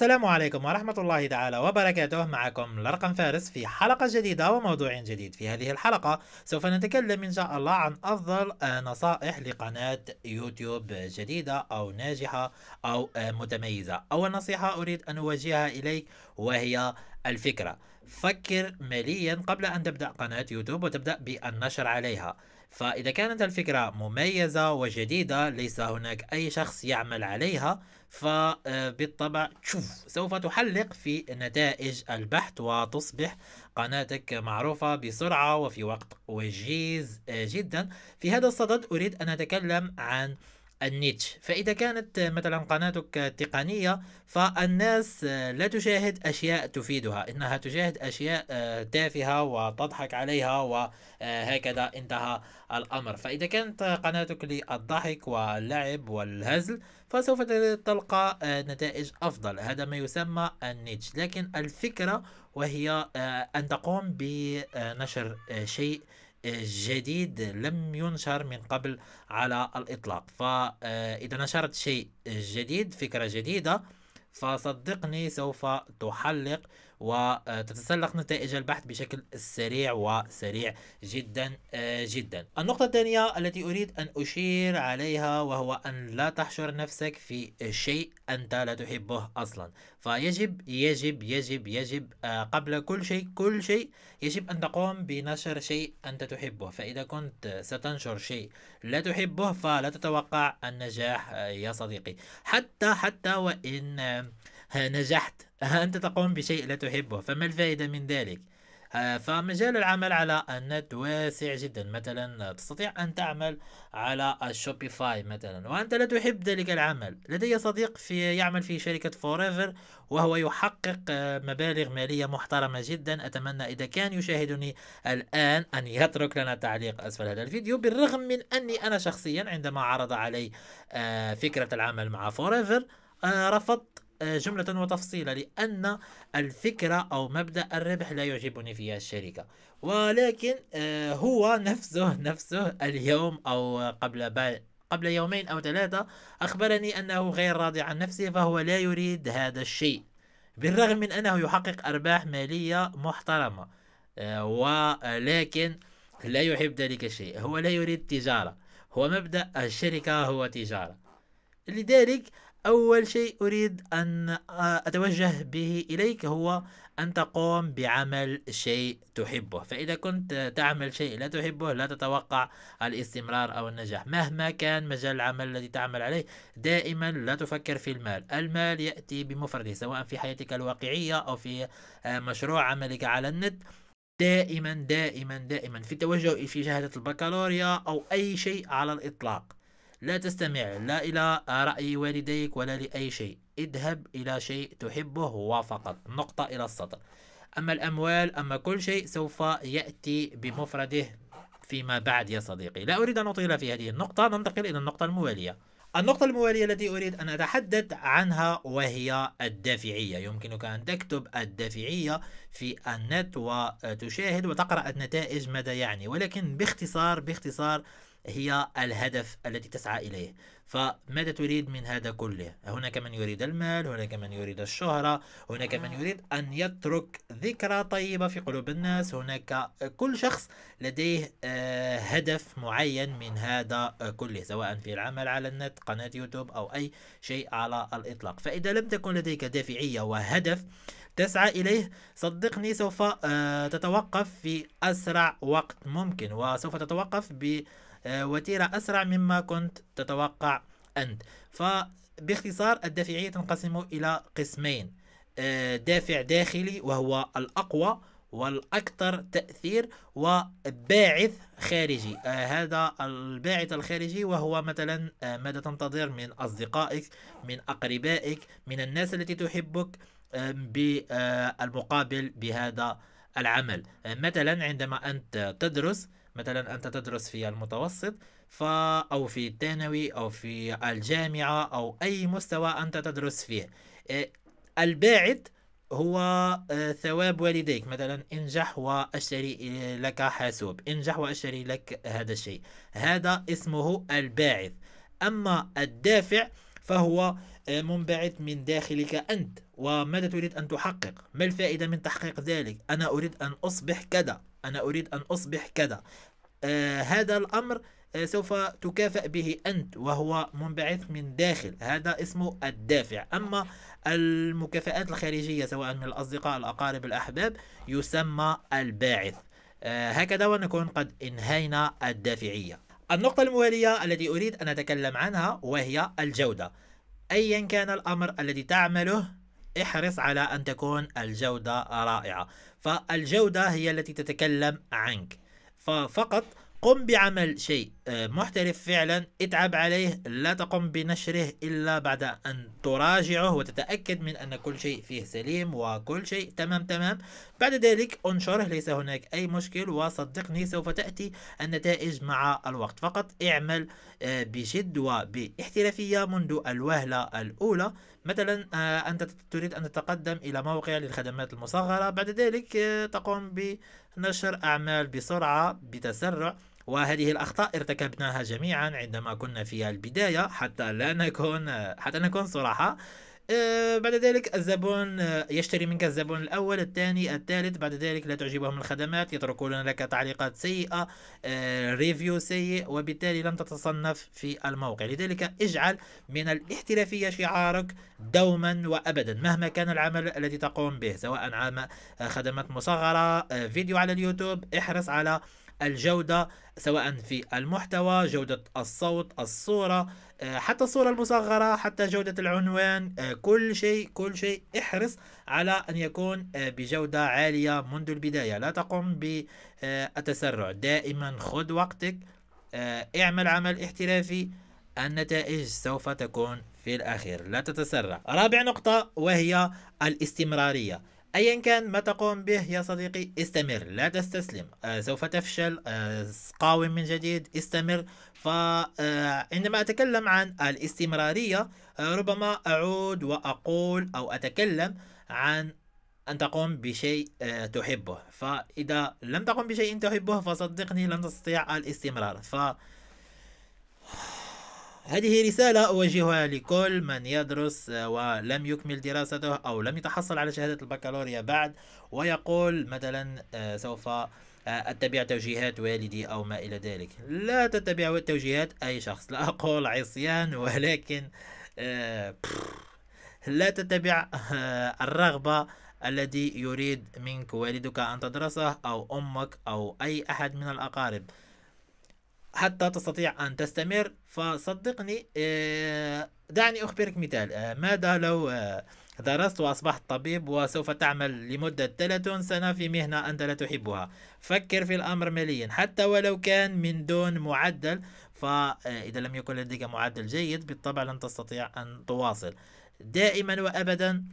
السلام عليكم ورحمة الله تعالى وبركاته معكم لرقم فارس في حلقة جديدة وموضوع جديد في هذه الحلقة سوف نتكلم إن شاء الله عن أفضل نصائح لقناة يوتيوب جديدة أو ناجحة أو متميزة أول نصيحة أريد أن أوجهها إليك وهي الفكرة فكر ماليا قبل أن تبدأ قناة يوتيوب وتبدأ بالنشر عليها فإذا كانت الفكرة مميزة وجديدة ليس هناك أي شخص يعمل عليها فبالطبع آه، شوف سوف تحلق في نتائج البحث وتصبح قناتك معروفة بسرعة وفي وقت وجيز آه، جدا في هذا الصدد أريد أن أتكلم عن النيتش فإذا كانت مثلا قناتك تقنية فالناس آه، لا تشاهد أشياء تفيدها إنها تشاهد أشياء آه، تافهة وتضحك عليها وهكذا آه، انتهى الأمر فإذا كانت قناتك للضحك واللعب والهزل فسوف تلقى نتائج أفضل هذا ما يسمى النيتش لكن الفكرة وهي أن تقوم بنشر شيء جديد لم ينشر من قبل على الإطلاق فإذا آه، نشرت شيء جديد فكرة جديدة فصدقني سوف تحلق وتتسلق نتائج البحث بشكل سريع وسريع جدا آه، جدا النقطة الثانية التي أريد أن أشير عليها وهو أن لا تحشر نفسك في شيء أنت لا تحبه أصلا فيجب يجب يجب يجب آه، قبل كل شيء كل شيء يجب أن تقوم بنشر شيء أنت تحبه فإذا كنت ستنشر شيء لا تحبه فلا تتوقع النجاح آه، يا صديقي حتى حتى وإن نجحت أنت تقوم بشيء لا تحبه فما الفائدة من ذلك فمجال العمل على النت واسع جدا مثلا تستطيع أن تعمل على الشوبيفاي مثلا وأنت لا تحب ذلك العمل لدي صديق في يعمل في شركة فوريفر وهو يحقق آه، مبالغ مالية محترمة جدا أتمنى إذا كان يشاهدني الآن أن يترك لنا تعليق أسفل هذا الفيديو بالرغم من أني أنا شخصيا عندما عرض علي آه، فكرة العمل مع فوريفر آه، رفضت آه، جملة وتفصيلا لأن الفكرة أو مبدأ الربح لا يعجبني في الشركة ولكن آه، هو نفسه نفسه اليوم أو قبل قبل يومين أو ثلاثة أخبرني أنه غير راضي عن نفسه فهو لا يريد هذا الشيء بالرغم من أنه يحقق أرباح مالية محترمة آه، ولكن لا يحب ذلك الشيء هو لا يريد تجارة هو مبدأ الشركة هو تجارة لذلك أول شيء أريد أن آه، أتوجه به إليك هو أن تقوم بعمل شيء تحبه فإذا كنت تعمل شيء لا تحبه لا تتوقع الاستمرار أو النجاح مهما كان مجال العمل الذي تعمل عليه دائما لا تفكر في المال المال يأتي بمفرده سواء في حياتك الواقعية أو في آه، مشروع عملك على النت دائما دائما دائما في التوجه في شهادة البكالوريا أو أي شيء على الإطلاق لا تستمع لا إلى رأي والديك ولا لأي شيء اذهب إلى شيء تحبه وفقط نقطة إلى السطر أما الأموال أما كل شيء سوف يأتي بمفرده فيما بعد يا صديقي لا أريد أن أطيل في هذه النقطة ننتقل إلى النقطة الموالية النقطة الموالية التي أريد أن أتحدث عنها وهي الدافعية يمكنك أن تكتب الدافعية في النت وتشاهد وتقرأ النتائج ماذا يعني ولكن باختصار باختصار هي الهدف التي تسعى إليه فماذا تريد من هذا كله هناك من يريد المال هناك من يريد الشهرة هناك من يريد أن يترك ذكرى طيبة في قلوب الناس هناك كل شخص لديه آه، هدف معين من هذا كله سواء في العمل على النت قناة يوتيوب أو أي شيء على الإطلاق فإذا لم تكن لديك دافعية وهدف تسعى إليه صدقني سوف آه، تتوقف في أسرع وقت ممكن وسوف تتوقف ب آه، وتيرة أسرع مما كنت تتوقع أنت فباختصار الدافعية تنقسم إلى قسمين آه، دافع داخلي وهو الأقوى والأكثر تأثير وباعث خارجي آه هذا الباعث الخارجي وهو مثلا آه ماذا تنتظر من أصدقائك من أقربائك من الناس التي تحبك آه بالمقابل بهذا العمل آه، مثلا عندما أنت تدرس مثلا أنت تدرس في المتوسط ف أو في الثانوي أو في الجامعة أو أي مستوى أنت تدرس فيه آه، الباعد هو آه، ثواب والديك مثلا انجح واشتري آه، لك حاسوب انجح واشتري لك هذا الشيء هذا اسمه الباعث اما الدافع فهو منبعث من داخلك انت وماذا تريد ان تحقق ما الفائده من تحقيق ذلك انا اريد ان اصبح كذا انا اريد ان اصبح كذا آه، هذا الأمر آه، سوف تكافئ به أنت وهو منبعث من داخل هذا اسمه الدافع أما المكافئات الخارجية سواء من الأصدقاء الأقارب الأحباب يسمى الباعث آه، هكذا ونكون قد انهينا الدافعية النقطة الموالية التي أريد أن أتكلم عنها وهي الجودة أيا كان الأمر الذي تعمله احرص على أن تكون الجودة رائعة فالجودة هي التي تتكلم عنك ففقط قم بعمل شيء آه، محترف فعلا اتعب عليه لا تقم بنشره إلا بعد أن تراجعه وتتأكد من أن كل شيء فيه سليم وكل شيء تمام تمام بعد ذلك انشره ليس هناك أي مشكل وصدقني سوف تأتي النتائج مع الوقت فقط اعمل آه، بجد وباحترافية منذ الوهلة الأولى مثلا آه، أنت تريد أن تتقدم إلى موقع للخدمات المصغرة بعد ذلك تقوم بنشر أعمال بسرعة بتسرع وهذه الأخطاء ارتكبناها جميعا عندما كنا في البداية حتى لا نكون حتى نكون صراحة آه، بعد ذلك الزبون آه، يشتري منك الزبون الأول الثاني الثالث بعد ذلك لا تعجبهم الخدمات يتركون لك تعليقات سيئة ريفيو آه، سيء وبالتالي لن تتصنف في الموقع لذلك اجعل من الاحترافية شعارك دوما وأبدا مهما كان العمل الذي تقوم به سواء عام خدمات مصغرة فيديو على اليوتيوب احرص على الجودة سواء في المحتوى جودة الصوت الصورة آه، حتى الصورة المصغرة حتى جودة العنوان آه، كل شيء كل شيء احرص على أن يكون آه، بجودة عالية منذ البداية لا تقم بالتسرع دائما خذ وقتك اعمل عمل احترافي النتائج سوف تكون في الأخير لا تتسرع رابع نقطة وهي الاستمرارية أيا كان ما تقوم به يا صديقي استمر لا تستسلم آه سوف تفشل آه قاوم من جديد استمر فعندما آه، أتكلم عن الاستمرارية آه ربما أعود وأقول أو أتكلم عن أن تقوم بشيء آه، تحبه فإذا لم تقم بشيء تحبه فصدقني لن تستطيع الاستمرار ف هذه رسالة أوجهها لكل من يدرس ولم يكمل دراسته أو لم يتحصل على شهادة البكالوريا بعد ويقول مثلا آه، سوف آه، أتبع توجيهات والدي أو ما إلى ذلك لا تتبع توجيهات أي شخص لا أقول عصيان ولكن آه، لا تتبع الرغبة الذي يريد منك والدك أن تدرسه أو أمك أو أي أحد من الأقارب حتى تستطيع أن تستمر فصدقني آه، دعني أخبرك مثال آه، ماذا لو آه، درست وأصبحت طبيب وسوف تعمل لمدة 30 سنة في مهنة أنت لا تحبها فكر في الأمر ماليا حتى ولو كان من دون معدل فإذا لم يكن لديك معدل جيد بالطبع لن تستطيع أن تواصل دائما وأبدا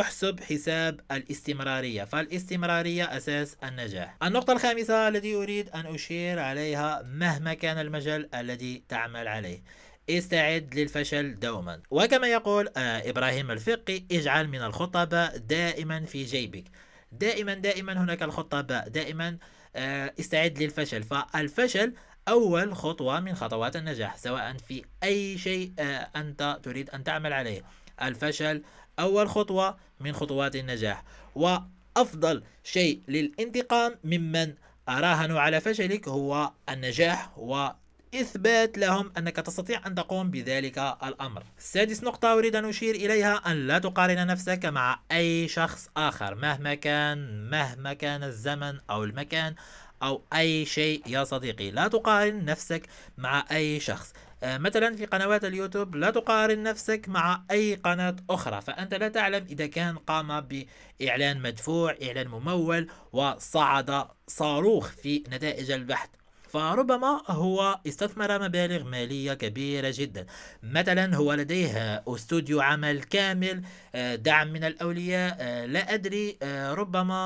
احسب حساب الاستمرارية فالاستمرارية أساس النجاح النقطة الخامسة التي أريد أن أشير عليها مهما كان المجال الذي تعمل عليه استعد للفشل دوما وكما يقول آه، إبراهيم الفقي اجعل من الخطبة دائما في جيبك دائما دائما هناك الخطة باء دائما آه، استعد للفشل فالفشل أول خطوة من خطوات النجاح سواء في أي شيء آه، أنت تريد أن تعمل عليه الفشل أول خطوة من خطوات النجاح وأفضل شيء للانتقام ممن راهنوا على فشلك هو النجاح و إثبات لهم أنك تستطيع أن تقوم بذلك الأمر. سادس نقطة أريد أن أشير إليها أن لا تقارن نفسك مع أي شخص آخر مهما كان مهما كان الزمن أو المكان أو أي شيء يا صديقي لا تقارن نفسك مع أي شخص آه، مثلا في قنوات اليوتيوب لا تقارن نفسك مع أي قناة أخرى فأنت لا تعلم إذا كان قام بإعلان مدفوع إعلان ممول وصعد صاروخ في نتائج البحث فربما هو استثمر مبالغ مالية كبيرة جدا مثلا هو لديه استوديو عمل كامل آه، دعم من الأولياء آه، لا أدري آه، ربما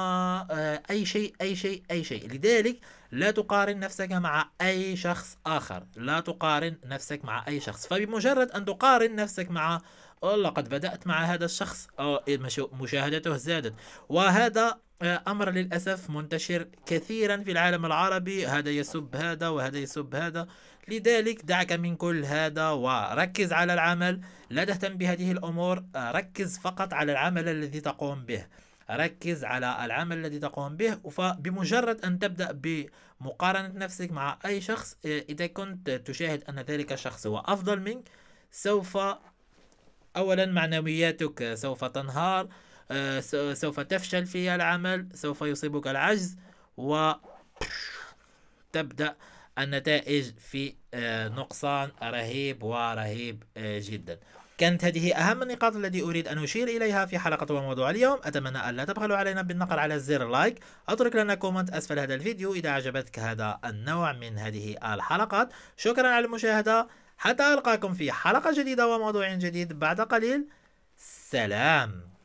أي شيء أي شيء أي شيء لذلك لا تقارن نفسك مع أي شخص آخر لا تقارن نفسك مع أي شخص فبمجرد أن تقارن نفسك مع والله قد بدأت مع هذا الشخص أو مشاهدته زادت وهذا آه، أمر للأسف منتشر كثيرا في العالم العربي هذا يسب هذا وهذا يسب هذا لذلك دعك من كل هذا وركز على العمل لا تهتم بهذه الأمور آه، ركز فقط على العمل الذي تقوم به ركز على العمل الذي تقوم به وبمجرد أن تبدأ بمقارنة نفسك مع أي شخص إذا كنت تشاهد أن ذلك الشخص هو أفضل منك سوف أولا معنوياتك سوف تنهار آه، سوف تفشل في العمل سوف يصيبك العجز و تبدأ النتائج في آه، نقصان رهيب ورهيب آه، جدا كانت هذه أهم النقاط التي أريد أن أشير إليها في حلقة وموضوع اليوم أتمنى ألا تبخلوا علينا بالنقر على زر لايك أترك لنا كومنت أسفل هذا الفيديو إذا عجبتك هذا النوع من هذه الحلقات شكرا على المشاهدة حتى ألقاكم في حلقة جديدة وموضوع جديد بعد قليل سلام